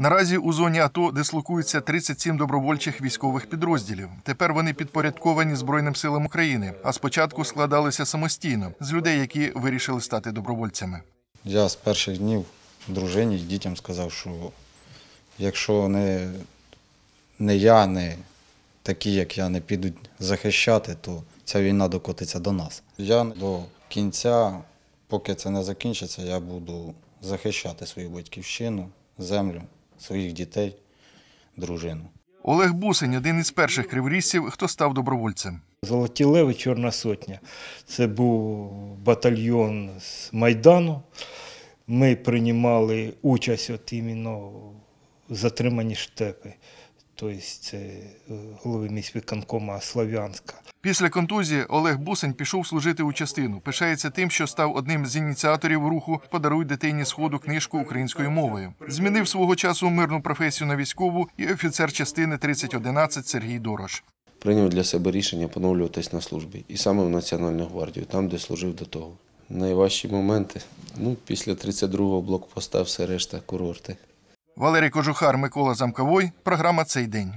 Наразі у зоні АТО дислокується 37 добровольчих військових підрозділів. Тепер вони підпорядковані Збройним силам України, а спочатку складалися самостійно з людей, які вирішили стати добровольцями. Я з перших днів дружині і дітям сказав, що якщо не не я, не такі, як я, не підуть захищати, то ця війна докотиться до нас. Я до кінця, поки це не закінчиться, я буду захищати свою батьківщину, землю своїх дітей, дружину. Олег Бусень один із перших криворізців, хто став добровольцем. Золоті леви, Чорна Сотня. Це був батальйон з Майдану. Ми приймали участь от іменно в затриманні штепи тобто голови міськвиконкома Слов'янська. Після контузії Олег Бусень пішов служити у частину. Пишається тим, що став одним з ініціаторів руху Подаруй дитині сходу книжку українською мовою. Змінив свого часу мирну професію на військову і офіцер частини 3011 Сергій Дорош. Прийняв для себе рішення поновлюватись на службі і саме в Національну гвардію, там, де служив до того. Найважчі моменти ну, після 32-го блокпоста все решта курорти. Валерій Кожухар, Микола Замковой. Програма цей день.